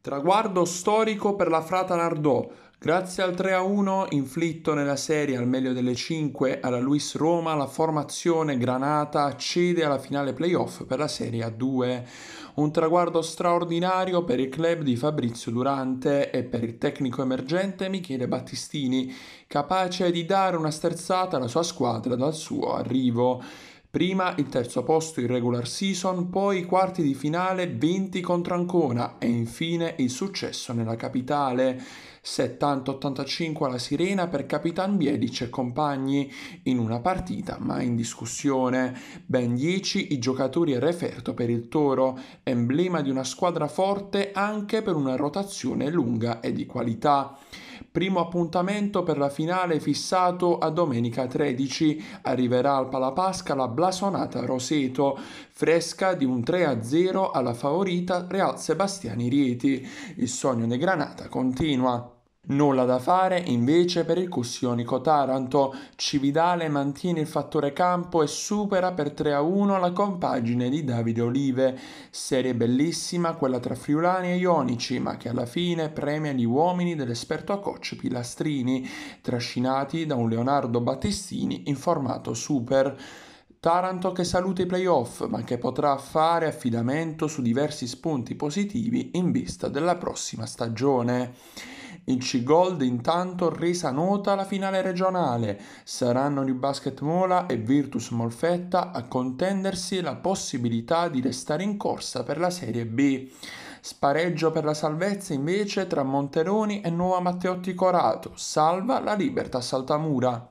Traguardo storico per la Frata Nardò, grazie al 3-1 inflitto nella serie al meglio delle 5 alla Luis Roma, la formazione Granata accede alla finale playoff per la Serie A2. Un traguardo straordinario per il club di Fabrizio Durante e per il tecnico emergente Michele Battistini, capace di dare una sterzata alla sua squadra dal suo arrivo. Prima il terzo posto in regular season, poi i quarti di finale 20 contro Ancona e infine il successo nella capitale. 70-85 alla Sirena per Capitan Biedic e compagni in una partita mai in discussione. Ben 10 i giocatori a referto per il Toro, emblema di una squadra forte anche per una rotazione lunga e di qualità. Primo appuntamento per la finale fissato a domenica 13. Arriverà al Palapasca la blasonata Roseto, fresca di un 3-0 alla favorita Real Sebastiani Rieti. Il sogno di Granata continua. Nulla da fare invece per il Cussionico Taranto. Cividale mantiene il fattore campo e supera per 3 a 1 la compagine di Davide Olive. Serie bellissima quella tra friulani e ionici, ma che alla fine premia gli uomini dell'esperto coach Pilastrini, trascinati da un Leonardo Battistini in formato super. Taranto che saluta i playoff ma che potrà fare affidamento su diversi spunti positivi in vista della prossima stagione. Il C-Gold intanto resa nota la finale regionale, saranno New Basket Mola e Virtus Molfetta a contendersi la possibilità di restare in corsa per la Serie B. Spareggio per la salvezza invece tra Monteroni e Nuova Matteotti Corato, salva la Libertà Saltamura.